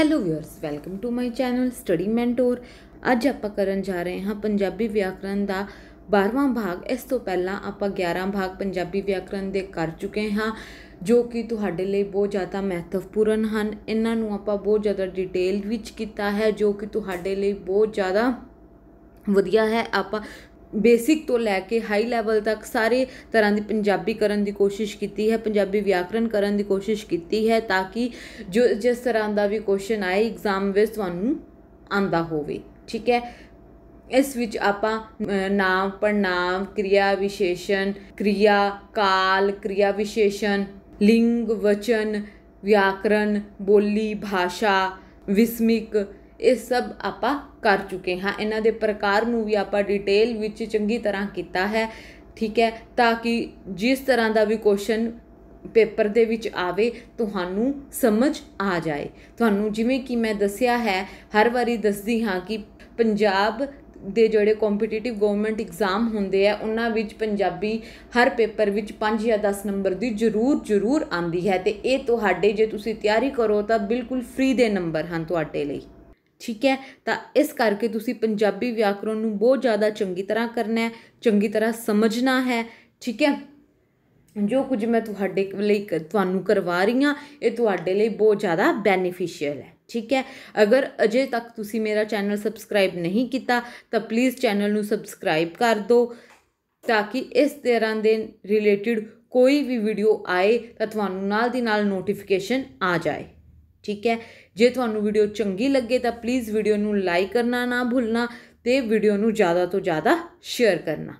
hello viewers welcome to my channel study mentor ਅੱਜ ਆਪਾਂ ਕਰਨ ਜਾ ਰਹੇ ਹਾਂ ਪੰਜਾਬੀ ਵਿਆਕਰਨ ਦਾ 12ਵਾਂ ਭਾਗ ਇਸ ਤੋਂ ਪਹਿਲਾਂ ਆਪਾਂ 11 ਭਾਗ ਪੰਜਾਬੀ ਵਿਆਕਰਨ ਦੇ ਕਰ ਚੁੱਕੇ ਹਾਂ ਜੋ ਕਿ ਤੁਹਾਡੇ ਲਈ ਬਹੁਤ ਜ਼ਿਆਦਾ ਮਹੱਤਵਪੂਰਨ ਹਨ ਇਹਨਾਂ ਨੂੰ ਆਪਾਂ ਬਹੁਤ ਜ਼ਿਆਦਾ ਡਿਟੇਲ ਵਿੱਚ ਕੀਤਾ ਹੈ ਜੋ ਕਿ ਤੁਹਾਡੇ ਲਈ ਬਹੁਤ ਜ਼ਿਆਦਾ ਵਧੀਆ ਹੈ ਆਪਾਂ ਬੇਸਿਕ ਤੋਂ ਲੈ ਕੇ ਹਾਈ ਲੈਵਲ ਤੱਕ ਸਾਰੇ ਤਰ੍ਹਾਂ ਦੀ ਪੰਜਾਬੀ ਕਰਨ ਦੀ ਕੋਸ਼ਿਸ਼ ਕੀਤੀ ਹੈ ਪੰਜਾਬੀ ਵਿਆਕਰਨ ਕਰਨ ਦੀ ਕੋਸ਼ਿਸ਼ ਕੀਤੀ ਹੈ ਤਾਂ ਕਿ ਜੋ ਜਿਸ ਤਰ੍ਹਾਂ ਦਾ ਵੀ ਕੁਐਸਚਨ ਆਏ ਐਗਜ਼ਾਮ ਵਿੱਚ ਤੁਹਾਨੂੰ ਆਂਦਾ ਹੋਵੇ ਠੀਕ ਹੈ ਇਸ ਵਿੱਚ ਆਪਾਂ ਨਾਮ ਪੜਨਾਮ ਕਿਰਿਆ ਵਿਸ਼ੇਸ਼ਣ ਕਿਰਿਆ ਕਾਲ ਕਿਰਿਆ ਵਿਸ਼ੇਸ਼ਣ ਲਿੰਗ ਵਚਨ ਵਿਆਕਰਨ ਬੋਲੀ ਭਾਸ਼ਾ ਵਿਸਮਿਕ ਇਹ ਸਭ ਆਪਾਂ ਕਰ ਚੁੱਕੇ ਹਾਂ ਇਹਨਾਂ ਦੇ ਪ੍ਰਕਾਰ ਨੂੰ ਵੀ ਆਪਾਂ ਡਿਟੇਲ ਵਿੱਚ ਚੰਗੀ ਤਰ੍ਹਾਂ ਕੀਤਾ ਹੈ ਠੀਕ ਹੈ ਤਾਂ ਕਿ ਜਿਸ ਤਰ੍ਹਾਂ ਦਾ ਵੀ ਕੁਐਸਚਨ ਪੇਪਰ ਦੇ ਵਿੱਚ ਆਵੇ ਤੁਹਾਨੂੰ ਸਮਝ ਆ ਜਾਏ ਤੁਹਾਨੂੰ ਜਿਵੇਂ ਕਿ ਮੈਂ ਦੱਸਿਆ ਹੈ ਹਰ ਵਾਰੀ ਦੱਸਦੀ ਹਾਂ ਕਿ ਪੰਜਾਬ ਦੇ ਜਿਹੜੇ ਕੰਪੀਟੀਟਿਵ ਗਵਰਨਮੈਂਟ ਐਗਜ਼ਾਮ ਹੁੰਦੇ ਆ ਉਹਨਾਂ ਵਿੱਚ ਪੰਜਾਬੀ ਹਰ ਪੇਪਰ ਵਿੱਚ 5 ਜਾਂ 10 ਨੰਬਰ ਦੀ ਜ਼ਰੂਰ ਜ਼ਰੂਰ ਆਂਦੀ ਹੈ ਤੇ ਇਹ ਤੁਹਾਡੇ ਜੇ ਤੁਸੀਂ ਤਿਆਰੀ ਕਰੋ ਤਾਂ ਬਿਲਕੁਲ ਫ੍ਰੀ ਦੇ ਨੰਬਰ ਹਨ ਤੁਹਾਡੇ ਲਈ ਠੀਕ ਹੈ ਤਾਂ ਇਸ ਕਰਕੇ ਤੁਸੀਂ ਪੰਜਾਬੀ ਵਿਆਕਰਣ ਨੂੰ ਬਹੁਤ ਜ਼ਿਆਦਾ ਚੰਗੀ ਤਰ੍ਹਾਂ ਕਰਨਾ ਹੈ ਚੰਗੀ ਤਰ੍ਹਾਂ ਸਮਝਣਾ ਹੈ ਠੀਕ ਹੈ ਜੋ ਕੁਝ ਮੈਂ ਤੁਹਾਡੇ ਲਈ ਤੁਹਾਨੂੰ ਕਰਵਾ ਰਹੀ ਹਾਂ ਇਹ ਤੁਹਾਡੇ ਲਈ ਬਹੁਤ ਜ਼ਿਆਦਾ ਬੈਨੀਫੀਸ਼ੀਅਲ ਹੈ ਠੀਕ ਹੈ ਅਗਰ ਅਜੇ ਤੱਕ ਤੁਸੀਂ ਮੇਰਾ ਚੈਨਲ ਸਬਸਕ੍ਰਾਈਬ ਨਹੀਂ ਕੀਤਾ ਤਾਂ ਪਲੀਜ਼ ਚੈਨਲ ਨੂੰ ਸਬਸਕ੍ਰਾਈਬ ਕਰ ਦਿਓ ਤਾਂ ਕਿ ਇਸ ਤਰ੍ਹਾਂ ਦੇ ਰਿਲੇਟਡ ਕੋਈ ਵੀ ਵੀਡੀਓ ਆਏ ਤਾਂ ਤੁਹਾਨੂੰ ਨਾਲ ਦੀ ਨਾਲ ਨੋਟੀਫਿਕੇਸ਼ਨ ਆ ਜਾਏ ਠੀਕ ਹੈ ਜੇ ਤੁਹਾਨੂੰ ਵੀਡੀਓ ਚੰਗੀ ਲੱਗੇ ਤਾਂ ਪਲੀਜ਼ ਵੀਡੀਓ ਨੂੰ ਲਾਈਕ ਕਰਨਾ ਨਾ ਭੁੱਲਣਾ ਤੇ ਵੀਡੀਓ ਨੂੰ ਜ਼ਿਆਦਾ ਤੋਂ ਜ਼ਿਆਦਾ ਸ਼ੇਅਰ ਕਰਨਾ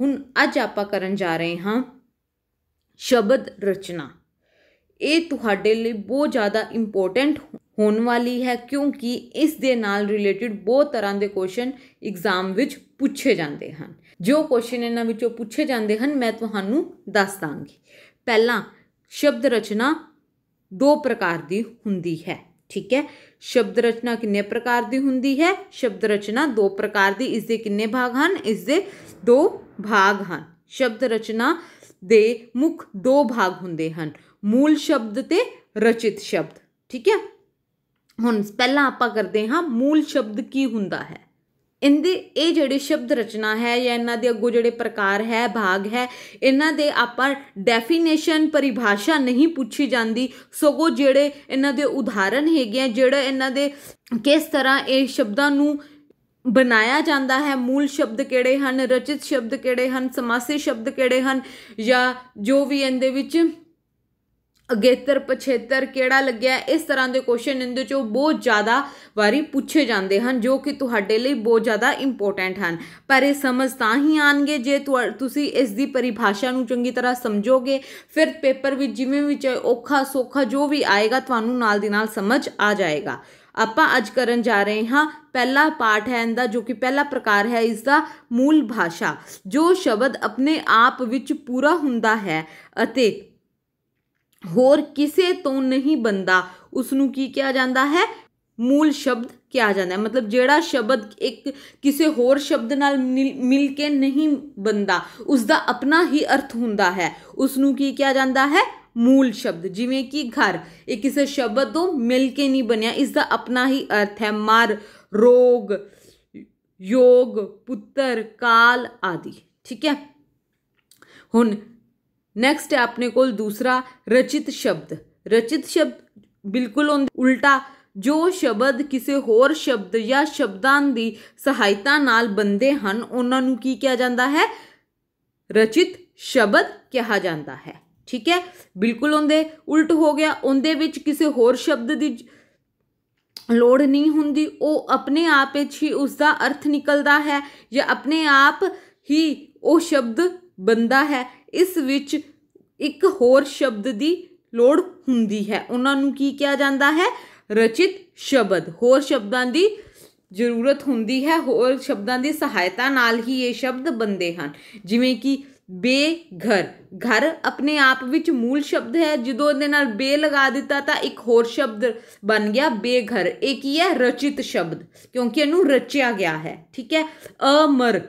ਹੁਣ ਅੱਜ ਆਪਾਂ ਕਰਨ ਜਾ ਰਹੇ ਹਾਂ ਸ਼ਬਦ ਰਚਨਾ ਇਹ ਤੁਹਾਡੇ ਲਈ ਬਹੁਤ ਜ਼ਿਆਦਾ ਇੰਪੋਰਟੈਂਟ ਹੋਣ ਵਾਲੀ ਹੈ ਕਿਉਂਕਿ ਇਸ ਦੇ ਨਾਲ ਰਿਲੇਟਡ ਬਹੁਤ ਤਰ੍ਹਾਂ ਦੇ ਕੁਐਸਚਨ ਐਗਜ਼ਾਮ ਵਿੱਚ ਪੁੱਛੇ ਜਾਂਦੇ ਹਨ ਜੋ ਕੁਐਸਚਨ ਇਹਨਾਂ ਵਿੱਚੋਂ ਪੁੱਛੇ ਜਾਂਦੇ ਹਨ ਮੈਂ ਤੁਹਾਨੂੰ ਦੱਸ ਦਾਂਗੀ ਪਹਿਲਾਂ ਸ਼ਬਦ ਰਚਨਾ दो प्रकार की होंगी है ठीक है शब्द रचना किन्ने प्रकार की होंगी है शब्द रचना दो प्रकार की इसके किन्ने भाग हैं इसके दो भाग हैं शब्द रचना दे मुख दो भाग होंगे हैं मूल शब्द ते रचित शब्द ठीक है हम पहला आप करते हाँ मूल शब्द की होंगे है ਇੰਦੇ ਇਹ ਜਿਹੜੀ ਸ਼ਬਦ ਰਚਨਾ ਹੈ ਜਾਂ ਇਹਨਾਂ ਦੇ ਅੱਗੋਂ ਜਿਹੜੇ ਪ੍ਰਕਾਰ ਹੈ ਭਾਗ ਹੈ ਇਹਨਾਂ ਦੇ ਆਪਾਂ ਡੈਫੀਨੇਸ਼ਨ ਪਰਿਭਾਸ਼ਾ ਨਹੀਂ ਪੁੱਛੀ ਜਾਂਦੀ ਸਗੋ ਜਿਹੜੇ ਇਹਨਾਂ ਦੇ ਉਦਾਹਰਨ ਹੈਗੇ ਆ ਜਿਹੜਾ ਇਹਨਾਂ ਦੇ ਕਿਸ ਤਰ੍ਹਾਂ ਇਹ ਸ਼ਬਦਾਂ ਨੂੰ ਬਣਾਇਆ ਜਾਂਦਾ ਹੈ ਮੂਲ ਸ਼ਬਦ ਕਿਹੜੇ ਹਨ ਰਚਿਤ ਸ਼ਬਦ ਕਿਹੜੇ ਹਨ ਸਮਾਸੀ ਸ਼ਬਦ ਕਿਹੜੇ ਹਨ ਜਾਂ ਜੋ ਵੀ ਇਹਦੇ ਵਿੱਚ ਅਗੇਤਰ ਪਛੇਤਰ ਕਿਹੜਾ ਲੱਗਿਆ ਇਸ ਤਰ੍ਹਾਂ ਦੇ ਕੁਐਸਚਨ ਇਹਦੇ ਚੋਂ ਬਹੁਤ ਜ਼ਿਆਦਾ ਵਾਰੀ ਪੁੱਛੇ ਜਾਂਦੇ ਹਨ ਜੋ ਕਿ ਤੁਹਾਡੇ ਲਈ ਬਹੁਤ ਜ਼ਿਆਦਾ ਇੰਪੋਰਟੈਂਟ ਹਨ ਪਰ ਇਹ ਸਮਝ ਤਾਂ ਹੀ ਆਣਗੇ ਜੇ ਤੁਸੀਂ ਇਸ ਦੀ ਪਰਿਭਾਸ਼ਾ ਨੂੰ ਚੰਗੀ ਤਰ੍ਹਾਂ ਸਮਝੋਗੇ ਫਿਰ ਪੇਪਰ ਵਿੱਚ ਜਿਵੇਂ ਵੀ ਚਾਹੇ ਔਖਾ ਸੌਖਾ ਜੋ ਵੀ ਆਏਗਾ ਤੁਹਾਨੂੰ ਨਾਲ ਦੀ ਨਾਲ ਸਮਝ ਆ ਜਾਏਗਾ ਆਪਾਂ ਅੱਜ ਕਰਨ ਜਾ ਰਹੇ ਹਾਂ ਪਹਿਲਾ ਪਾਠ ਹੈ ਇਹਦਾ ਜੋ ਕਿ ਪਹਿਲਾ ਪ੍ਰਕਾਰ ਹੈ ਇਸ ਦਾ ਮੂਲ ਭਾਸ਼ਾ ਜੋ ਸ਼ਬਦ ਆਪਣੇ ਆਪ ਵਿੱਚ ਪੂਰਾ ਹੁੰਦਾ ਹੈ ਅਤੇ ਹੋਰ ਕਿਸੇ ਤੋਂ ਨਹੀਂ ਬੰਦਾ ਉਸ ਨੂੰ ਕੀ ਕਿਹਾ ਜਾਂਦਾ ਹੈ ਮੂਲ ਸ਼ਬਦ ਕਿਹਾ ਜਾਂਦਾ ਹੈ ਮਤਲਬ ਜਿਹੜਾ ਸ਼ਬਦ ਇੱਕ ਕਿਸੇ ਹੋਰ ਸ਼ਬਦ ਨਾਲ ਮਿਲ ਕੇ ਨਹੀਂ ਬੰਦਾ ਉਸ ਦਾ ਆਪਣਾ ਹੀ ਅਰਥ ਹੁੰਦਾ ਹੈ ਉਸ ਨੂੰ ਕੀ ਕਿਹਾ ਜਾਂਦਾ ਹੈ ਮੂਲ ਸ਼ਬਦ ਜਿਵੇਂ ਕਿ ਘਰ ਇਹ ਕਿਸੇ ਸ਼ਬਦ ਤੋਂ ਮਿਲ ਕੇ ਨਹੀਂ ਬਣਿਆ ਇਸ ਦਾ ਆਪਣਾ ਹੀ ਅਰਥ ਹੈ ਮਰ ਰੋਗ ਯੋਗ ਪੁੱਤਰ ਕਾਲ ਆਦਿ ਠੀਕ ਹੈ ਹੁਣ ਨੈਕਸਟ ਹੈ ਆਪਣੇ ਕੋਲ ਦੂਸਰਾ ਰਚਿਤ ਸ਼ਬਦ ਰਚਿਤ ਸ਼ਬਦ ਬਿਲਕੁਲ ਉਲਟਾ ਜੋ ਸ਼ਬਦ ਕਿਸੇ ਹੋਰ ਸ਼ਬਦ ਜਾਂ ਸ਼ਬਦਾਂ ਦੀ ਸਹਾਇਤਾ ਨਾਲ ਬੰਦੇ ਹਨ ਉਹਨਾਂ ਨੂੰ ਕੀ ਕਿਹਾ ਜਾਂਦਾ ਹੈ ਰਚਿਤ ਸ਼ਬਦ ਕਿਹਾ ਜਾਂਦਾ ਹੈ ਠੀਕ ਹੈ ਬਿਲਕੁਲ ਉਹਦੇ ਉਲਟ ਹੋ ਗਿਆ ਉਹਦੇ ਵਿੱਚ ਕਿਸੇ ਹੋਰ ਸ਼ਬਦ ਦੀ ਲੋੜ ਨਹੀਂ ਹੁੰਦੀ ਉਹ ਆਪਣੇ ਆਪ ਵਿੱਚ ਹੀ ਉਸ ਦਾ ਅਰਥ ਨਿਕਲਦਾ ਹੈ ਜਾਂ ਆਪਣੇ ਆਪ ਹੀ ਉਹ ਸ਼ਬਦ ਬੰਦਾ ਹੈ ਇਸ ਵਿੱਚ ਇੱਕ ਹੋਰ ਸ਼ਬਦ ਦੀ ਲੋੜ ਹੁੰਦੀ ਹੈ ਉਹਨਾਂ ਨੂੰ ਕੀ ਕਿਹਾ ਜਾਂਦਾ ਹੈ ਰਚਿਤ ਸ਼ਬਦ ਹੋਰ ਸ਼ਬਦਾਂ ਦੀ ਜ਼ਰੂਰਤ ਹੁੰਦੀ ਹੈ ਹੋਰ ਸ਼ਬਦਾਂ ਦੀ ਸਹਾਇਤਾ ਨਾਲ ਹੀ ਇਹ ਸ਼ਬਦ ਬੰਦੇ ਹਨ ਜਿਵੇਂ ਕਿ ਬੇਘਰ ਘਰ ਆਪਣੇ ਆਪ ਵਿੱਚ ਮੂਲ ਸ਼ਬਦ ਹੈ ਜਦੋਂ ਇਹਦੇ ਨਾਲ ਬੇ ਲਗਾ ਦਿੱਤਾ ਤਾਂ ਇੱਕ ਹੋਰ ਸ਼ਬਦ ਬਣ ਗਿਆ ਬੇਘਰ ਇਹ ਕੀ ਹੈ ਰਚਿਤ ਸ਼ਬਦ ਕਿਉਂਕਿ ਇਹਨੂੰ ਰਚਿਆ ਗਿਆ ਹੈ ਠੀਕ ਹੈ ਅਮਰ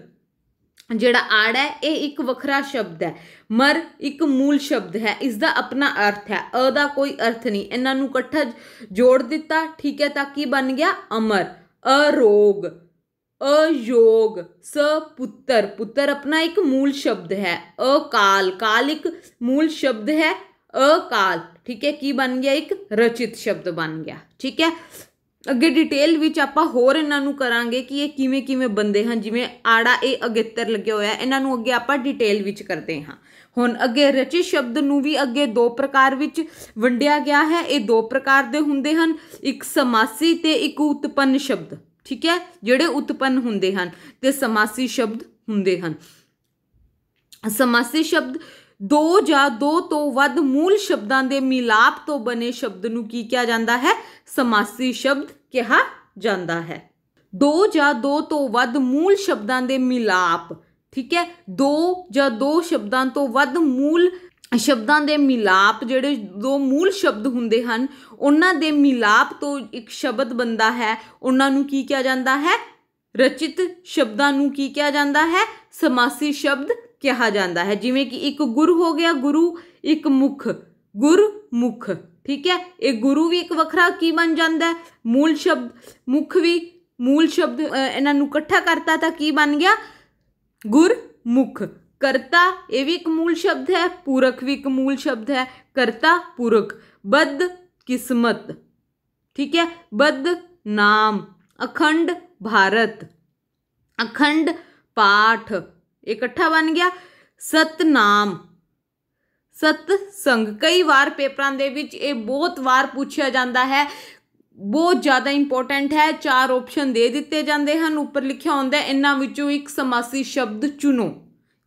ਜਿਹੜਾ ਆੜ ਹੈ ਇਹ ਇੱਕ ਵੱਖਰਾ ਸ਼ਬਦ ਹੈ ਮਰ ਇੱਕ ਮੂਲ ਸ਼ਬਦ ਹੈ ਇਸ ਦਾ ਆਪਣਾ ਅਰਥ ਹੈ ਅ ਦਾ ਕੋਈ ਅਰਥ ਨਹੀਂ ਇਹਨਾਂ ਨੂੰ ਇਕੱਠਾ ਜੋੜ ਦਿੱਤਾ ਠੀਕ ਹੈ ਤਾਂ ਕੀ ਬਣ ਗਿਆ ਅਮਰ ਅਰੋਗ ਅਯੋਗ ਪੁੱਤਰ ਪੁੱਤਰ ਆਪਣਾ ਇੱਕ ਮੂਲ ਸ਼ਬਦ ਹੈ ਅਕਾਲ ਕਾਲ ਇੱਕ ਮੂਲ ਸ਼ਬਦ ਹੈ ਅਕਾਲ ਠੀਕ ਹੈ ਕੀ ਬਣ ਗਿਆ ਇੱਕ ਰਚਿਤ ਸ਼ਬਦ ਬਣ ਗਿਆ ਠੀਕ ਹੈ ਅੱਗੇ ਡਿਟੇਲ ਵਿੱਚ ਆਪਾਂ ਹੋਰ ਇਹਨਾਂ ਨੂੰ ਕਰਾਂਗੇ ਕਿ ਇਹ ਕਿਵੇਂ ਕਿਵੇਂ ਬੰਦੇ ਹਨ ਜਿਵੇਂ ਆੜਾ ਇਹ ਅਗੇਤਰ ਲੱਗਿਆ ਹੋਇਆ ਇਹਨਾਂ ਨੂੰ ਅੱਗੇ ਆਪਾਂ ਡਿਟੇਲ ਵਿੱਚ ਕਰਦੇ ਹਾਂ ਹੁਣ ਅੱਗੇ ਰਚਿਤ ਸ਼ਬਦ ਨੂੰ ਵੀ ਅੱਗੇ ਦੋ ਪ੍ਰਕਾਰ ਵਿੱਚ ਵੰਡਿਆ ਗਿਆ ਹੈ ਇਹ ਦੋ ਪ੍ਰਕਾਰ ਦੇ ਹੁੰਦੇ ਹਨ ਇੱਕ ਸਮਾਸੀ ਤੇ ਇੱਕ ਉਤਪੰਨ ਸ਼ਬਦ ਠੀਕ ਹੈ ਜਿਹੜੇ ਉਤਪੰਨ ਹੁੰਦੇ ਹਨ ਤੇ ਸਮਾਸੀ ਸ਼ਬਦ ਹੁੰਦੇ ਹਨ ਸਮਾਸੀ ਸ਼ਬਦ ਦੋ ਜਾਂ ਦੋ ਤੋਂ ਵੱਧ ਮੂਲ ਸ਼ਬਦਾਂ ਦੇ ਮਿਲਾਪ ਤੋਂ ਬਣੇ ਸ਼ਬਦ ਨੂੰ ਕੀ ਕਿਹਾ ਜਾਂਦਾ ਹੈ ਸਮਾਸੀ ਸ਼ਬਦ ਕਿਹਾ ਜਾਂਦਾ ਹੈ ਦੋ ਜਾਂ ਦੋ ਤੋਂ ਵੱਧ ਮੂਲ ਸ਼ਬਦਾਂ ਦੇ ਮਿਲਾਪ ਠੀਕ ਹੈ ਦੋ ਜਾਂ ਦੋ ਸ਼ਬਦਾਂ ਤੋਂ ਵੱਧ ਮੂਲ ਸ਼ਬਦਾਂ ਦੇ ਮਿਲਾਪ ਜਿਹੜੇ ਦੋ ਮੂਲ ਸ਼ਬਦ ਹੁੰਦੇ ਹਨ ਉਹਨਾਂ ਦੇ ਮਿਲਾਪ ਤੋਂ ਇੱਕ ਸ਼ਬਦ ਬਣਦਾ ਹੈ ਉਹਨਾਂ ਨੂੰ ਕੀ ਕਿਹਾ ਜਾਂਦਾ ਹੈ ਰਚਿਤ ਸ਼ਬਦਾਂ ਨੂੰ ਕੀ ਕਿਹਾ ਜਾਂਦਾ ਹੈ ਸਮਾਸੀ ਸ਼ਬਦ ਕਿਹਾ ਜਾਂਦਾ ਹੈ ਜਿਵੇਂ ਕਿ ਇੱਕ ਗੁਰੂ ਹੋ ਗਿਆ ਗੁਰੂ ਇੱਕ ਮੁਖ ਗੁਰਮੁਖ ਠੀਕ ਹੈ ਇਹ ਗੁਰੂ ਵੀ ਇੱਕ ਵੱਖਰਾ ਕੀ ਬਣ ਜਾਂਦਾ ਹੈ ਮੂਲ ਸ਼ਬਦ ਮੁਖ ਵੀ ਮੂਲ ਸ਼ਬਦ ਇਹਨਾਂ ਨੂੰ ਇਕੱਠਾ ਕਰਤਾ ਤਾਂ ਕੀ ਬਣ ਗਿਆ ਗੁਰਮੁਖ ਕਰਤਾ ਇਹ ਵੀ ਇੱਕ ਮੂਲ ਸ਼ਬਦ ਹੈ ਪੂਰਕ ਵੀ ਇੱਕ ਮੂਲ ਸ਼ਬਦ ਹੈ ਕਰਤਾ ਪੂਰਕ ਬਦ ਕਿਸਮਤ ਠੀਕ ਹੈ ਬਦ ਨਾਮ ਅਖੰਡ ਭਾਰਤ ਅਖੰਡ ਪਾਠ ਇਕੱਠਾ ਬਣ ਗਿਆ ਸਤਨਾਮ ਸਤ ਸੰਗ ਕਈ ਵਾਰ ਪੇਪਰਾਂ ਦੇ ਵਿੱਚ ਇਹ ਬਹੁਤ ਵਾਰ ਪੁੱਛਿਆ ਜਾਂਦਾ ਹੈ ਬਹੁਤ ਜ਼ਿਆਦਾ ਇੰਪੋਰਟੈਂਟ ਹੈ ਚਾਰ ਆਪਸ਼ਨ ਦੇ ਦਿੱਤੇ ਜਾਂਦੇ ਹਨ ਉੱਪਰ ਲਿਖਿਆ ਹੁੰਦਾ ਇਹਨਾਂ ਵਿੱਚੋਂ ਇੱਕ ਸਮਾਸੀ ਸ਼ਬਦ ਚੁਣੋ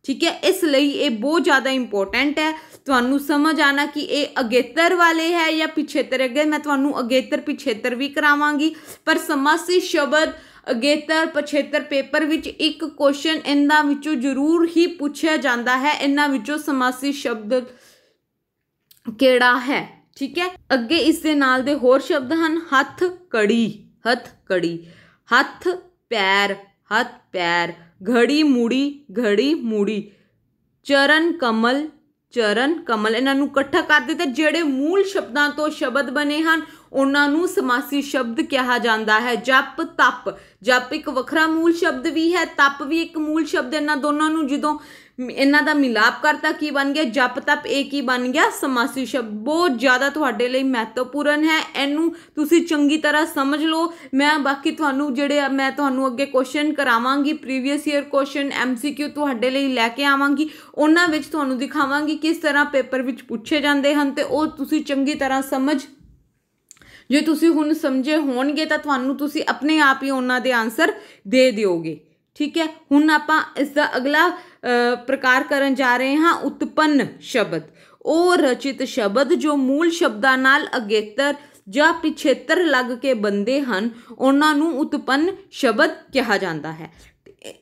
ਠੀਕ ਹੈ ਇਸ ਲਈ ਇਹ ਬਹੁਤ ਜ਼ਿਆਦਾ ਇੰਪੋਰਟੈਂਟ ਹੈ ਤੁਹਾਨੂੰ ਸਮਝ ਆਣਾ ਕਿ ਇਹ ਅਗੇਤਰ ਵਾਲੇ ਹੈ ਜਾਂ ਪਿਛੇਤਰ ਅਗੇ ਮੈਂ ਤੁਹਾਨੂੰ ਅਗੇਤਰ ਪਿਛੇਤਰ ਵੀ ਕਰਾਵਾਂਗੀ ਪਰ ਸਮਾਸੀ ਸ਼ਬਦ ਅਗੇਤਰ ਪਛੇਤਰ ਪੇਪਰ ਵਿੱਚ ਇੱਕ ਕੁਐਸਚਨ ਇਹਨਾਂ ਵਿੱਚੋਂ ਜ਼ਰੂਰ ਹੀ ਪੁੱਛਿਆ ਜਾਂਦਾ ਹੈ ਇਹਨਾਂ ਵਿੱਚੋਂ ਸਮਾਸੀ ਸ਼ਬਦ ਕਿਹੜਾ ਹੈ ਠੀਕ ਹੈ ਅੱਗੇ ਇਸ ਦੇ ਨਾਲ ਦੇ ਹੋਰ ਸ਼ਬਦ ਹਨ ਹੱਥ ਕੜੀ ਹੱਥ ਕੜੀ ਹੱਥ ਪੈਰ ਹੱਥ ਪੈਰ ਘੜੀ ਮੂੜੀ ਘੜੀ ਮੂੜੀ ਚਰਨ ਕਮਲ ਚਰਨ ਕਮਲ ਇਹਨਾਂ ਨੂੰ ਇਕੱਠਾ ਕਰ ਦਿੱਤਾ ਜਿਹੜੇ ਮੂਲ ਸ਼ਬਦਾਂ ਤੋਂ ਸ਼ਬਦ ਬਣੇ ਹਨ ਉਹਨਾਂ ਨੂੰ ਸਮਾਸੀ ਸ਼ਬਦ ਕਿਹਾ ਜਾਂਦਾ ਹੈ ਜਪ ਤਪ ਜਪ ਇੱਕ ਵੱਖਰਾ ਮੂਲ ਸ਼ਬਦ ਵੀ ਹੈ ਤਪ ਵੀ ਇੱਕ ਮੂਲ ਸ਼ਬਦ ਇਹਨਾਂ ਦੋਨਾਂ ਨੂੰ ਜਦੋਂ ਇਹਨਾਂ ਦਾ ਮਿਲਾਪ ਕਰਤਾ ਕੀ ਬਣ ਗਿਆ ਜਪ ਤਪ ਇਹ ਕੀ ਬਣ ਗਿਆ ਸਮਾਸੀ ਸ਼ਬਦ ਬਹੁਤ ਜ਼ਿਆਦਾ ਤੁਹਾਡੇ ਲਈ ਮਹੱਤਵਪੂਰਨ ਹੈ ਇਹਨੂੰ ਤੁਸੀਂ ਚੰਗੀ ਤਰ੍ਹਾਂ ਸਮਝ ਲਓ ਮੈਂ ਬਾਕੀ ਤੁਹਾਨੂੰ ਜਿਹੜੇ ਮੈਂ ਤੁਹਾਨੂੰ ਅੱਗੇ ਕੁਐਸਚਨ ਕਰਾਵਾਂਗੀ ਪ੍ਰੀਵੀਅਸ ਈਅਰ ਕੁਐਸਚਨ ਐਮਸੀਕਿਊ ਤੁਹਾਡੇ ਲਈ ਲੈ ਕੇ ਆਵਾਂਗੀ ਉਹਨਾਂ ਵਿੱਚ ਤੁਹਾਨੂੰ ਦਿਖਾਵਾਂਗੀ ਕਿਸ ਤਰ੍ਹਾਂ ਪੇਪਰ ਵਿੱਚ ਪੁੱਛੇ ਜਾਂਦੇ ਹਨ ਤੇ ਉਹ ਤੁਸੀਂ ਚੰਗੀ ਤਰ੍ਹਾਂ ਸਮਝ ਜੇ ਤੁਸੀਂ ਹੁਣ ਸਮਝੇ ਹੋਣਗੇ ਤਾਂ ਤੁਹਾਨੂੰ ਤੁਸੀਂ ਆਪਣੇ ਆਪ ਹੀ ਉਹਨਾਂ ਦੇ ਆਨਸਰ ਦੇ ਦਿਓਗੇ ਠੀਕ ਹੈ ਹੁਣ ਆਪਾਂ ਇਸ ਦਾ ਅਗਲਾ ਪ੍ਰਕਾਰ ਕਰਨ ਜਾ ਰਹੇ ਹਾਂ ਉਤਪੰਨ ਸ਼ਬਦ ਉਹ ਰਚਿਤ ਸ਼ਬਦ ਜੋ ਮੂਲ ਸ਼ਬਦਾਂ ਨਾਲ ਅਗੇਤਰ ਜਾਂ ਪਿਛੇਤਰ ਲੱਗ ਕੇ ਬੰਦੇ ਹਨ ਉਹਨਾਂ ਨੂੰ ਉਤਪੰਨ ਸ਼ਬਦ ਕਿਹਾ ਜਾਂਦਾ ਹੈ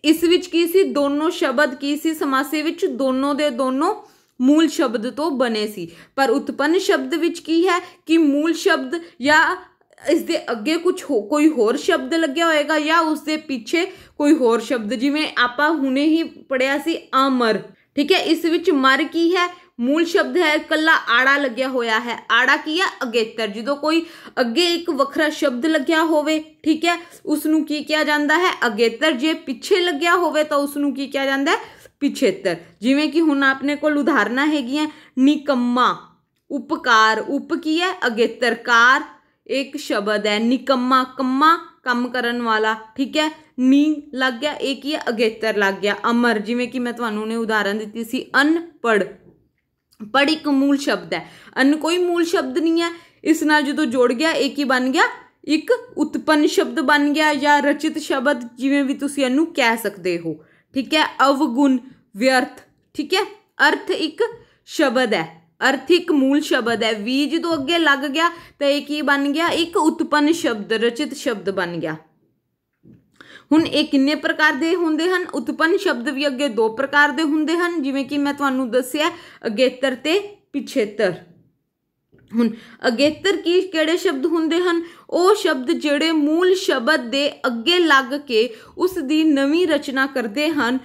ਇਸ ਵਿੱਚ ਕੀ ਸੀ ਦੋਨੋਂ ਸ਼ਬਦ ਕੀ ਸੀ ਸਮਾਸੇ ਵਿੱਚ ਦੋਨੋਂ ਦੇ ਦੋਨੋਂ ਮੂਲ ਸ਼ਬਦ ਤੋਂ ਬਣੇ ਸੀ ਪਰ ਉਤਪੰਨ ਸ਼ਬਦ ਵਿੱਚ ਕੀ ਹੈ ਕਿ ਮੂਲ ਸ਼ਬਦ ਜਾਂ ਇਸ ਦੇ ਅੱਗੇ ਕੁਝ ਕੋਈ ਹੋਰ ਸ਼ਬਦ ਲੱਗਿਆ ਹੋਏਗਾ ਜਾਂ ਉਸ ਦੇ ਪਿੱਛੇ ਕੋਈ ਹੋਰ ਸ਼ਬਦ ਜਿਵੇਂ ਆਪਾਂ ਹੁਣੇ ਹੀ ਪੜਿਆ ਸੀ ਅਮਰ ਠੀਕ ਹੈ ਇਸ ਵਿੱਚ ਮਰ ਕੀ ਹੈ ਮੂਲ ਸ਼ਬਦ ਹੈ ਕੱਲਾ ਆੜਾ ਲੱਗਿਆ ਹੋਇਆ ਹੈ ਆੜਾ ਕੀ ਹੈ ਅਗੇਤਰ ਜਦੋਂ ਕੋਈ ਅੱਗੇ ਇੱਕ ਵੱਖਰਾ ਸ਼ਬਦ ਲੱਗਿਆ ਹੋਵੇ ਠੀਕ ਹੈ ਉਸ ਨੂੰ ਕੀ ਕਿਹਾ ਜਾਂਦਾ ਹੈ ਅਗੇਤਰ ਜੇ ਪਿੱਛੇ ਲੱਗਿਆ ਹੋਵੇ ਤਾਂ ਉਸ ਨੂੰ ਕੀ ਕਿਹਾ ਜਾਂਦਾ ਹੈ ਪਿਛੇਤਰ ਜਿਵੇਂ ਕਿ ਹੁਣ ਆਪਣੇ ਕੋਲ ਉਦਾਹਰਨਾਂ ਹੈਗੀਆਂ ਨਿਕੰਮਾ ਉਪਕਾਰ ਉਪ ਕੀ ਹੈ ਅਗੇਤਰਕਾਰ ਇੱਕ ਸ਼ਬਦ ਹੈ ਨਿਕੰਮਾ ਕੰਮਾ ਕੰਮ ਕਰਨ ਵਾਲਾ ਠੀਕ ਹੈ ਨੀ ਲੱਗ ਗਿਆ ਇਹ ਕੀ ਹੈ ਅਗੇਤਰ ਲੱਗ ਗਿਆ ਅਮਰ ਜਿਵੇਂ ਕਿ ਮੈਂ ਤੁਹਾਨੂੰ ਨੇ ਉਦਾਹਰਨ ਦਿੱਤੀ ਸੀ ਅਨਪੜ ਪੜ ਇੱਕ ਮੂਲ ਸ਼ਬਦ ਹੈ ਅਨ ਕੋਈ ਮੂਲ ਸ਼ਬਦ ਨਹੀਂ ਹੈ ਇਸ ਨਾਲ ਜਦੋਂ ਜੋੜ ਗਿਆ ਇਹ ਕੀ ਬਣ ਗਿਆ ਇੱਕ ਉਤਪੰਨ ਸ਼ਬਦ ਬਣ ਗਿਆ ਜਾਂ ਰਚਿਤ ਸ਼ਬਦ ਜਿਵੇਂ ਵੀ ਤੁਸੀਂ ਇਹਨੂੰ ਕਹਿ ਸਕਦੇ ਹੋ ਠੀਕ ਹੈ ਅਵਗੁਣ ਵਿਅਰਥ ਠੀਕ ਹੈ ਅਰਥ ਇੱਕ ਸ਼ਬਦ ਹੈ ਅਰਥਿਕ ਮੂਲ ਸ਼ਬਦ ਹੈ ਵੀ ਜਦੋਂ ਅੱਗੇ ਲੱਗ ਗਿਆ ਤਾਂ ਇਹ ਕੀ ਬਣ ਗਿਆ ਇੱਕ ਉਤਪੰਨ ਸ਼ਬਦ ਰਚਿਤ ਸ਼ਬਦ ਬਣ ਗਿਆ ਹੁਣ ਇਹ ਕਿੰਨੇ ਪ੍ਰਕਾਰ ਦੇ ਹੁੰਦੇ ਹਨ ਉਤਪੰਨ ਸ਼ਬਦ ਵੀ ਅੱਗੇ ਦੋ ਪ੍ਰਕਾਰ ਦੇ ਹੁੰਦੇ ਹਨ ਜਿਵੇਂ ਕਿ ਮੈਂ ਤੁਹਾਨੂੰ ਦੱਸਿਆ ਅਗੇਤਰ ਤੇ ਪਿਛੇਤਰ ਹੁਣ ਅਗੇਤਰ ਕੀ ਕਿਹੜੇ ਸ਼ਬਦ ਹੁੰਦੇ ਹਨ ਉਹ ਸ਼ਬਦ ਜਿਹੜੇ ਮੂਲ ਸ਼ਬਦ ਦੇ ਅੱਗੇ ਲੱਗ ਕੇ ਉਸ ਦੀ ਨਵੀਂ ਰਚਨਾ ਕਰਦੇ ਹਨ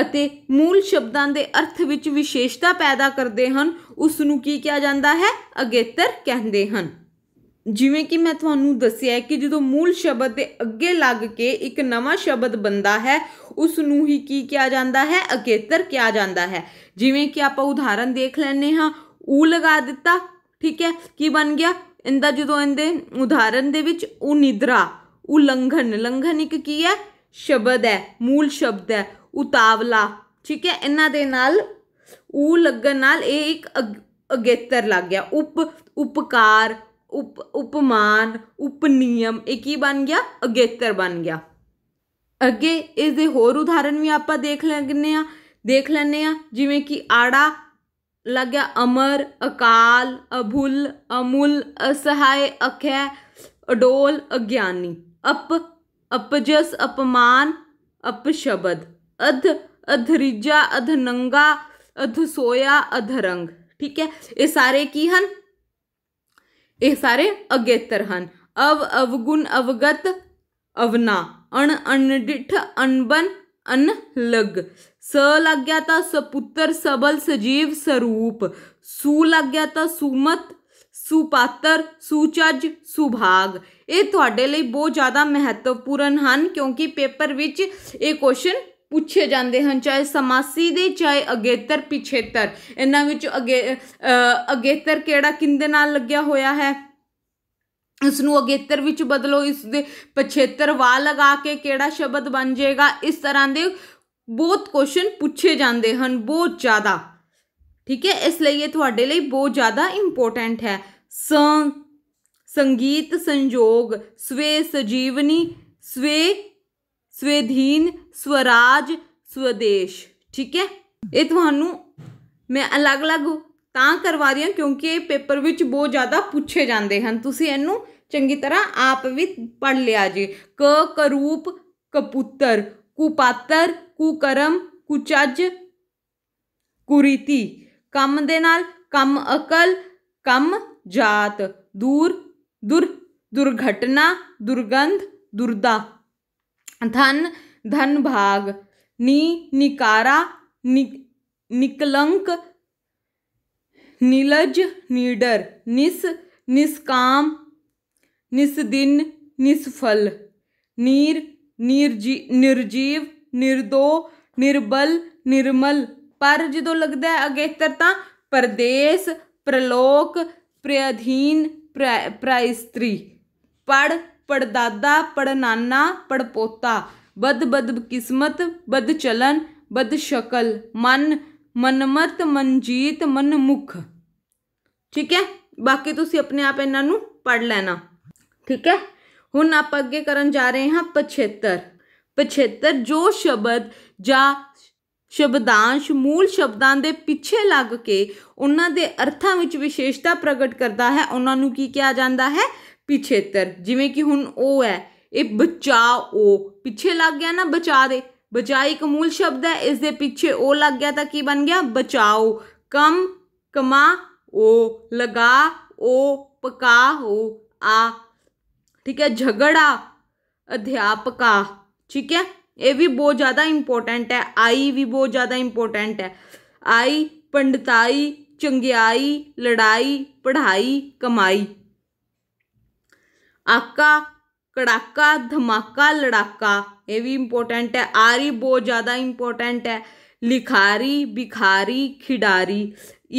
ਅਤੇ ਮੂਲ ਸ਼ਬਦਾਂ ਦੇ ਅਰਥ ਵਿੱਚ ਵਿਸ਼ੇਸ਼ਤਾ ਪੈਦਾ ਕਰਦੇ ਹਨ ਉਸ ਨੂੰ ਕੀ ਕਿਹਾ ਜਾਂਦਾ ਹੈ ਅਗੇਤਰ ਕਹਿੰਦੇ ਹਨ ਜਿਵੇਂ ਕਿ ਮੈਂ ਤੁਹਾਨੂੰ ਦੱਸਿਆ ਕਿ ਜਦੋਂ ਮੂਲ ਸ਼ਬਦ ਦੇ ਅੱਗੇ ਲੱਗ ਕੇ ਇੱਕ ਨਵਾਂ ਸ਼ਬਦ ਬੰਦਾ ਹੈ ਉਸ ਨੂੰ ਹੀ ਕੀ ਕਿਹਾ ਜਾਂਦਾ ਹੈ ਅਗੇਤਰ ਕਿਹਾ ਜਾਂਦਾ ਹੈ ਜਿਵੇਂ ਕਿ ਆਪਾਂ ਉਦਾਹਰਨ ਦੇਖ ਲੈਣੇ ਹਾਂ ਊ ਲਗਾ ਦਿੱਤਾ ਠੀਕ ਹੈ ਕੀ ਬਣ ਗਿਆ ਇੰਦਾ ਜਦੋਂ ਇਹਦੇ ਉਦਾਹਰਨ ਦੇ ਵਿੱਚ ਉਨਿਦਰਾ ਨਿਦਰਾ ਲੰਘਨ ਇੱਕ ਕੀ ਹੈ ਸ਼ਬਦ ਹੈ ਮੂਲ ਸ਼ਬਦ ਹੈ ਉਤਾਵਲਾ ਠੀਕ ਹੈ ਇਹਨਾਂ ਦੇ ਨਾਲ ਊ ਲੱਗਣ ਨਾਲ ਇਹ ਇੱਕ ਅਗੇਤਰ ਲੱਗ ਗਿਆ ਉਪ ਉਪਕਾਰ ਉਪ ਉਪਮਾਨ ਉਪਨਿਯਮ ਇਹ ਕੀ ਬਣ ਗਿਆ ਅਗੇਤਰ ਬਣ ਗਿਆ ਅੱਗੇ ਇਸ ਦੇ ਹੋਰ ਉਦਾਹਰਨ ਵੀ ਆਪਾਂ ਦੇਖ ਲੈਣੇ ਆ ਦੇਖ ਲੈਣੇ ਆ ਜਿਵੇਂ ਕਿ ਆੜਾ ਲੱਗ ਗਿਆ ਅਮਰ ਅਕਾਲ ਅਭੁੱਲ ਅਮੁੱਲ ਅਸਹਾਇ ਅਖੈ ਅਡੋਲ ਅਗਿਆਨੀ ਅਪ ਅਪਜਸ ਅਪਮਾਨ ਅਪਸ਼ਬਦ अध अधरिजा अधनंगा अध अधरंग ठीक है ये सारे की हन ये सारे अगेतर हन अव अवगुण अवगत अवना अण अनडिठ अनबन अन लग स लग गया था सपुत्र सबल सजीव स्वरूप सु लग गया था सुमत सुपात्र सुचज सुभाग ये थोड़े लिए बहुत ज़्यादा महत्वपूर्ण हैं क्योंकि पेपर विच ये क्वेश्चन ਪੁੱਛੇ ਜਾਂਦੇ ਹਨ ਚਾਹੇ ਸਮਾਸੀ ਦੇ ਚਾਹੇ ਅਗੇਤਰ ਪਿਛੇਤਰ ਇਹਨਾਂ ਵਿੱਚ ਅਗੇ ਅਗੇਤਰ ਕਿਹੜਾ ਕਿੰਦੇ ਨਾਲ ਲੱਗਿਆ ਹੋਇਆ ਹੈ ਇਸ ਨੂੰ ਅਗੇਤਰ ਵਿੱਚ ਬਦਲੋ ਇਸ ਦੇ ਪਛੇਤਰ ਵਾ ਲਗਾ ਕੇ ਕਿਹੜਾ ਸ਼ਬਦ ਬਣ ਜਾਏਗਾ ਇਸ ਤਰ੍ਹਾਂ ਦੇ ਬਹੁਤ ਕੁਐਸਚਨ ਪੁੱਛੇ ਜਾਂਦੇ ਹਨ ਬਹੁਤ ਜ਼ਿਆਦਾ ਠੀਕ ਹੈ ਇਸ ਲਈ ਇਹ ਤੁਹਾਡੇ ਲਈ ਬਹੁਤ ਜ਼ਿਆਦਾ ਇੰਪੋਰਟੈਂਟ ਹੈ ਸੰਗ ਸੰਗੀਤ ਸੰਜੋਗ ਸਵੇ ਸਜੀਵਨੀ ਸਵੇ ਸਵੇਧੀਨ ਸਵਰਾਜ ਸਵਦੇਸ਼ ਠੀਕ ਹੈ ਇਹ ਤੁਹਾਨੂੰ ਮੈਂ ਅਲੱਗ-ਅਲੱਗ ਤਾਂ ਕਰਵਾ ਰਹੀ ਹਾਂ ਕਿਉਂਕਿ ਇਹ ਪੇਪਰ ਵਿੱਚ ਬਹੁਤ ਜ਼ਿਆਦਾ ਪੁੱਛੇ ਜਾਂਦੇ ਹਨ ਤੁਸੀਂ ਇਹਨੂੰ ਚੰਗੀ ਤਰ੍ਹਾਂ ਆਪ ਵੀ ਪੜ ਲਿਆ ਜੀ ਕ ਕਰੂਪ ਕਪੁੱਤਰ ਕੁਪਾਤਰ ਕੁਕਰਮ ਕੁਚਜ ਕੁਰੀਤੀ ਕੰਮ ਦੇ ਨਾਲ ਕੰਮ ਅਕਲ ਕੰਮ ਜਾਤ ਦੂਰ ਦੁਰ ਦੁਰਘਟਨਾ ਦੁਰਗੰਧ ਦੁਰਦਾ धन धन भाग नि निकारा नि, निकलंक नीलज नीडर निस निष्काम निस्दिन निष्फल नीर निर्जी निर्जीव निर्दो निर्बल निर्मल पर जो लगता है अगेत्र परदेस प्रलोक प्रयाधीन प्र प्रायस्त्री पढ़ ਪੜਦਾਦਾ ਪੜਨਾਨਾ ਪੜਪੋਤਾ ਬਦ ਬਦ ਕਿਸਮਤ ਬਦ ਚਲਨ ਬਦ ਸ਼ਕਲ ਮਨ ਮਨਮਤ ਮਨਜੀਤ ਮਨਮੁਖ ਠੀਕ ਹੈ ਬਾਕੀ ਤੁਸੀਂ ਆਪਣੇ ਆਪ ਇਹਨਾਂ ਨੂੰ ਪੜ ਲੈਣਾ ਠੀਕ ਹੈ ਹੁਣ ਆਪਾਂ ਅੱਗੇ ਕਰਨ ਜਾ ਰਹੇ ਹਾਂ 75 75 ਜੋ ਸ਼ਬਦ ਜਾਂ ਸ਼ਬਦਾਂਸ਼ ਮੂਲ ਸ਼ਬਦਾਂ ਦੇ ਪਿੱਛੇ ਲੱਗ ਕੇ ਉਹਨਾਂ ਦੇ ਅਰਥਾਂ ਵਿੱਚ ਵਿਸ਼ੇਸ਼ਤਾ ਪ੍ਰਗਟ ਕਰਦਾ ਹੈ ਉਹਨਾਂ ਨੂੰ ਕੀ ਕਿਹਾ ਜਾਂਦਾ ਹੈ ਪਿਛੇਤਰ ਜਿਵੇਂ ਕਿ ਹੁਣ ਉਹ ਹੈ ਇਹ ਬਚਾ ਉਹ ਪਿੱਛੇ ਲੱਗ ਗਿਆ ਨਾ ਬਚਾ ਦੇ ਬਚਾਈ ਇੱਕ ਮੂਲ ਸ਼ਬਦ ਹੈ ਇਸ ਦੇ ਪਿੱਛੇ ਉਹ ਲੱਗ ਗਿਆ ਤਾਂ ਕੀ ਬਣ ਗਿਆ ਬਚਾਓ ਕਮ ਕਮਾ ਉਹ ਲਗਾ ਉਹ ਪਕਾ ਹੋ ਆ ਠੀਕ ਹੈ ਝਗੜਾ ਅਧਿਆਪਕਾ ਠੀਕ ਹੈ ਇਹ ਵੀ ਬਹੁਤ ਜ਼ਿਆਦਾ ਇੰਪੋਰਟੈਂਟ ਹੈ ਆਈ ਵੀ ਬਹੁਤ ਜ਼ਿਆਦਾ ਇੰਪੋਰਟੈਂਟ ਹੈ ਆਈ ਪੰਡਤਾਈ ਚੰਗਿਆਈ ਲੜਾਈ ਪੜ੍ਹਾਈ ਕਮਾਈ ਆਕਾ ਕੜਾਕਾ ਧਮਾਕਾ ਲੜਾਕਾ ਇਹ ਵੀ ਇੰਪੋਰਟੈਂਟ ਹੈ ਆਰੀ ਬਹੁਤ ਜ਼ਿਆਦਾ ਇੰਪੋਰਟੈਂਟ ਹੈ ਲਿਖਾਰੀ ਬਿਖਾਰੀ ਖਿਡਾਰੀ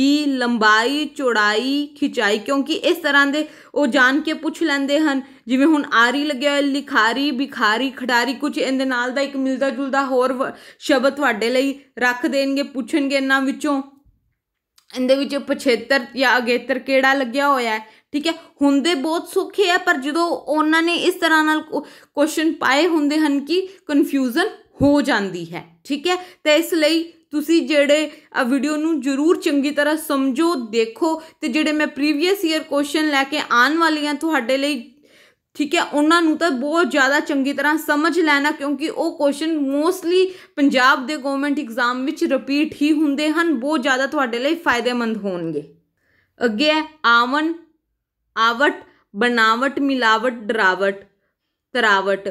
ਈ ਲੰਬਾਈ ਚੌੜਾਈ ਖਿਚਾਈ ਕਿਉਂਕਿ ਇਸ ਤਰ੍ਹਾਂ ਦੇ ਉਹ ਜਾਣ ਕੇ ਪੁੱਛ ਲੈਂਦੇ ਹਨ ਜਿਵੇਂ ਹੁਣ ਆਰੀ ਲੱਗਿਆ ਹੋਇਆ ਲਿਖਾਰੀ ਬਿਖਾਰੀ ਖਿਡਾਰੀ ਕੁਝ ਇਹਦੇ ਨਾਲ ਦਾ ਇੱਕ ਮਿਲਦਾ ਜੁਲਦਾ ਹੋਰ ਸ਼ਬਦ ਤੁਹਾਡੇ ਲਈ ਰੱਖ ਦੇਣਗੇ ਪੁੱਛਣਗੇ ਇਹਨਾਂ ਵਿੱਚੋਂ ਇਹਦੇ ਵਿੱਚ ਪਛੇਤਰ ਜਾਂ ਅਗੇਤਰ ਕਿਹੜਾ ਲੱਗਿਆ ਹੋਇਆ ਹੈ ਠੀਕ ਹੈ ਹੁੰਦੇ ਬਹੁਤ ਸੁੱਖੇ ਆ ਪਰ ਜਦੋਂ ਉਹਨਾਂ ਨੇ ਇਸ ਤਰ੍ਹਾਂ ਨਾਲ ਕੁਐਸਚਨ ਪਾਏ ਹੁੰਦੇ ਹਨ ਕਿ ਕਨਫਿਊਜ਼ਨ ਹੋ ਜਾਂਦੀ ਹੈ ਠੀਕ ਹੈ ਤਾਂ ਇਸ ਲਈ ਤੁਸੀਂ ਜਿਹੜੇ ਆ ਵੀਡੀਓ ਨੂੰ ਜ਼ਰੂਰ ਚੰਗੀ ਤਰ੍ਹਾਂ ਸਮਝੋ ਦੇਖੋ ਤੇ ਜਿਹੜੇ ਮੈਂ ਪ੍ਰੀਵੀਅਸ ਈਅਰ ਕੁਐਸਚਨ ਲੈ ਕੇ ਆਉਣ ਵਾਲੀਆਂ ਤੁਹਾਡੇ ਲਈ ਠੀਕ ਹੈ ਉਹਨਾਂ ਨੂੰ ਤਾਂ ਬਹੁਤ ਜ਼ਿਆਦਾ ਚੰਗੀ ਤਰ੍ਹਾਂ ਸਮਝ ਲੈਣਾ ਕਿਉਂਕਿ ਉਹ ਕੁਐਸਚਨ ਮੋਸਟਲੀ ਪੰਜਾਬ ਦੇ ਗਵਰਨਮੈਂਟ ਐਗਜ਼ਾਮ ਵਿੱਚ ਰਿਪੀਟ ਹੀ ਹੁੰਦੇ ਹਨ ਬਹੁਤ ਜ਼ਿਆਦਾ ਤੁਹਾਡੇ ਲਈ ਫਾਇਦੇਮੰਦ ਹੋਣਗੇ ਅੱਗੇ ਆਵਨ आवट बनावट मिलावट डरावट तरावट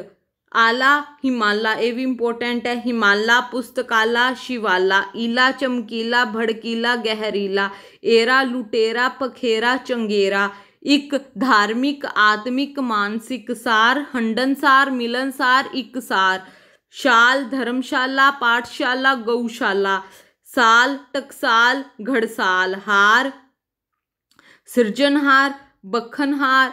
आला हिमाला ये भी इंपॉर्टेंट है हिमाला पुस्तकाला शिवाला ईला चमकीला भड़कीला गहरीला एरा लुटेरा पखेरा चंगेरा एक धार्मिक आत्मिक मानसिक सार हंडनसार मिलनसार एक सार शाल धर्मशाला पाठशाला गौशाला साल टकसाल घड़साल हार सृजनहार बखनहार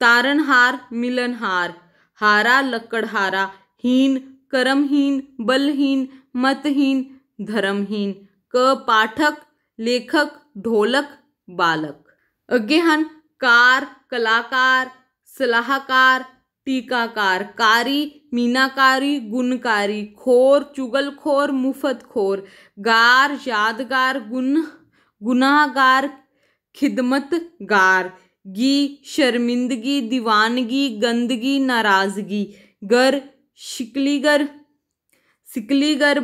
तारनहार मिलनहार हारा लकड़हारा हीन कर्महीन बलहीन मतहीन धर्महीन क पाठक लेखक ढोलक बालक अगे हैं कार कलाकार सलाहकार टीकाकार कारी मीनाकारी गुणकारी खोर चुगलखोर मुफतखोर गार यादगार गुन गुनाहगार खिदमतगार गी शर्मिंदगी दीवानगी गंदगी नाराज़गी गर शिकलीगर सिकलीगर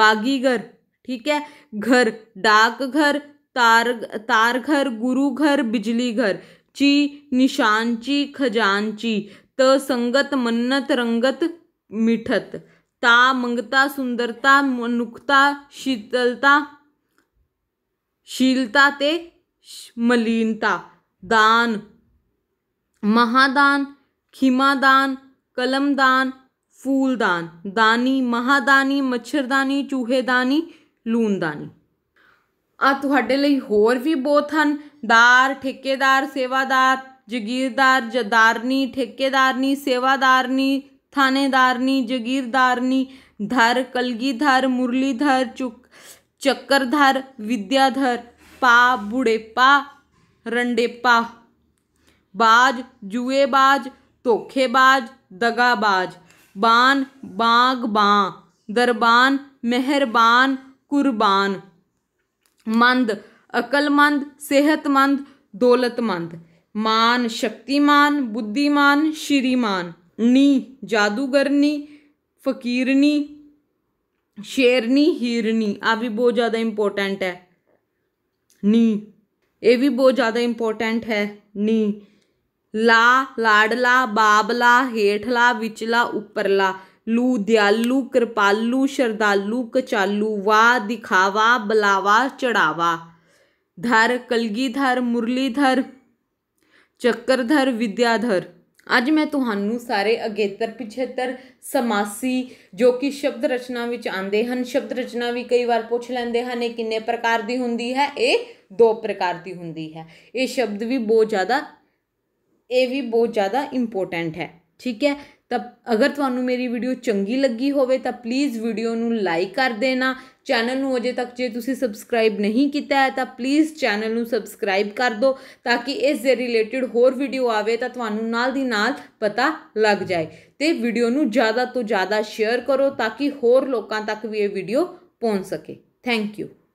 बागीगर ठीक है घर डाकघर तार तार घर गुरु घर बिजली घर ची निशानची खजानची त संगत मन्नत रंगत मिठत ता मंगता सुंदरता मनुखता शीतलता शीलता ते मलिनता दान महादान खीमादान कलमदान फूलदान दानी ਮਹਾਦਾਨੀ ਮੱਛਰਦਾਨੀ ਚੂਹੇਦਾਨੀ ਲੂਨਦਾਨੀ ਆ ਤੁਹਾਡੇ ਲਈ ਹੋਰ ਵੀ ਬਹੁਤ ਹਨ ਦਾਰ ਠੇਕੇਦਾਰ ਸੇਵਾਦਾਰ ਜਗੀਰਦਾਰ ਜਦਾਰਨੀ ਠੇਕੇਦਾਰਨੀ ਸੇਵਾਦਾਰਨੀ ਥਾਣੇਦਾਰਨੀ ਜਗੀਰਦਾਰਨੀ ਧਰ ਕਲਗੀਧਰ ਮੁਰਲੀਧਰ ਚੁੱਕ ਚੱਕਰਧਰ ਵਿਦਿਆਧਰ पा बुढ़ेपा रंडेपा बाज जुएबाज धोखेबाज दगाबाज बान बाग बाँ दरबान मेहरबान कुर्बान मंद अकलमंद सेहतमंद दौलतमंद मान शक्तिमान बुद्धिमान श्रीमान नी जादूगरनी फकीरनी शेरनी हीरनी आ भी बहुत ज़्यादा इंपोर्टेंट है नी ये भी बहुत ज़्यादा इंपॉर्टेंट है नी ला लाडला बाबला हेठला विचला उपरला लू दयालु कृपालू श्रद्धालु कचालू वाह दिखावा बलावा चढ़ावा धर कलगीधर मुरलीधर चक्करधर विद्याधर ਅੱਜ ਮੈਂ ਤੁਹਾਨੂੰ ਸਾਰੇ ਅਗੇਤਰ ਪਿਛੇਤਰ ਸਮਾਸੀ ਜੋ ਕਿ ਸ਼ਬਦ ਰਚਨਾ ਵਿੱਚ ਆਉਂਦੇ ਹਨ ਸ਼ਬਦ ਰਚਨਾ ਵੀ ਕਈ ਵਾਰ ਪੁੱਛ ਲੈਂਦੇ ਹਨ ਇਹ ਕਿੰਨੇ ਪ੍ਰਕਾਰ ਦੀ ਹੁੰਦੀ ਹੈ ਇਹ ਦੋ ਪ੍ਰਕਾਰ ਦੀ ਹੁੰਦੀ ਹੈ ਇਹ ਸ਼ਬਦ ਵੀ ਬਹੁਤ ਜ਼ਿਆਦਾ ਇਹ ਵੀ ਬਹੁਤ ਜ਼ਿਆਦਾ ਇੰਪੋਰਟੈਂਟ ਹੈ ਠੀਕ ਹੈ ਤਾਂ ਅਗਰ ਤੁਹਾਨੂੰ ਮੇਰੀ ਵੀਡੀਓ ਚੰਗੀ ਲੱਗੀ ਹੋਵੇ ਤਾਂ ਪਲੀਜ਼ ਵੀਡੀਓ ਨੂੰ ਲਾਈਕ ਕਰ ਦੇਣਾ ਚੈਨਲ ਨੂੰ ਅਜੇ ਤੱਕ ਜੇ ਤੁਸੀਂ ਸਬਸਕ੍ਰਾਈਬ ਨਹੀਂ ਕੀਤਾ ਹੈ ਤਾਂ ਪਲੀਜ਼ ਚੈਨਲ ਨੂੰ ਸਬਸਕ੍ਰਾਈਬ ਕਰ ਦਿਓ ਤਾਂ ਕਿ ਇਸ ਦੇ ਰਿਲੇਟਡ ਹੋਰ ਵੀਡੀਓ ਆਵੇ ਤਾਂ ਤੁਹਾਨੂੰ ਨਾਲ ਦੀ ਨਾਲ ਪਤਾ ਲੱਗ ਜਾਏ ਤੇ ਵੀਡੀਓ ਨੂੰ ਜ਼ਿਆਦਾ ਤੋਂ ਜ਼ਿਆਦਾ ਸ਼ੇਅਰ ਕਰੋ ਤਾਂ ਕਿ ਹੋਰ ਲੋਕਾਂ ਤੱਕ ਵੀ ਇਹ ਵੀਡੀਓ ਪਹੁੰਚ ਸਕੇ ਥੈਂਕ ਯੂ